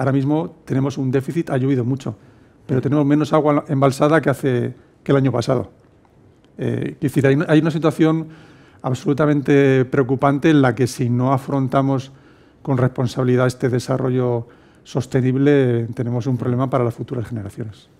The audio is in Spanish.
Ahora mismo tenemos un déficit, ha llovido mucho, pero tenemos menos agua embalsada que, hace, que el año pasado. Eh, hay una situación absolutamente preocupante en la que si no afrontamos con responsabilidad este desarrollo sostenible, tenemos un problema para las futuras generaciones.